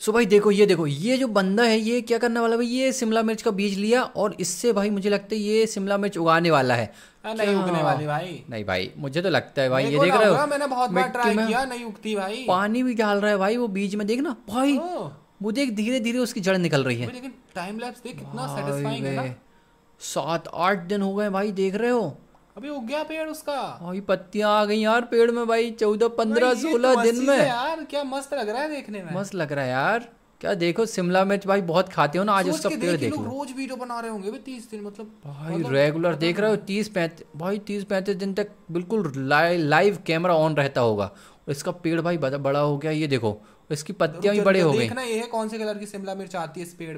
सो भाई देखो ये देखो ये जो बंदा है ये क्या करने वाला भाई ये शिमला मिर्च का बीज लिया और इससे भाई मुझे लगता है ये शिमला मिर्च उगाने वाला है नहीं उगने वाली भाई नहीं भाई मुझे तो लगता है भाई ये देख रहे हो मैंने बहुत बार ट्राई किया नहीं उगती भाई पानी भी डाल रहा है भाई वो बीज में देखना भाई वो देख धीरे धीरे उसकी जड़ निकल रही है लेकिन टाइम लैप्स देख कितना सेटिस्फाइंग है ना सात आठ दिन हो गए भाई देख रहे हो अभी उग गया पेड़ उसका भाई पत्तियां आ गई यार पेड़ में भाई चौदह पंद्रह तो सोलह दिन में यार क्या मस्त लग रहा है देखने में मस्त लग रहा है यार क्या देखो शिमला मिर्च भाई बहुत खाते हो ना आज उसका पेड़ देखो रोज वीडियो बना रहे होंगे तीस दिन मतलब भाई रेगुलर देख रहे हो तीस पैंतीस भाई तीस पैंतीस दिन तक बिल्कुल लाइव कैमरा ऑन रहता होगा इसका पेड़ भाई बड़ा हो गया ये देखो इसकी पत्तियां भी बड़े हो गई ना ये कौन से कलर की शिमला मिर्च आती है इस पेड़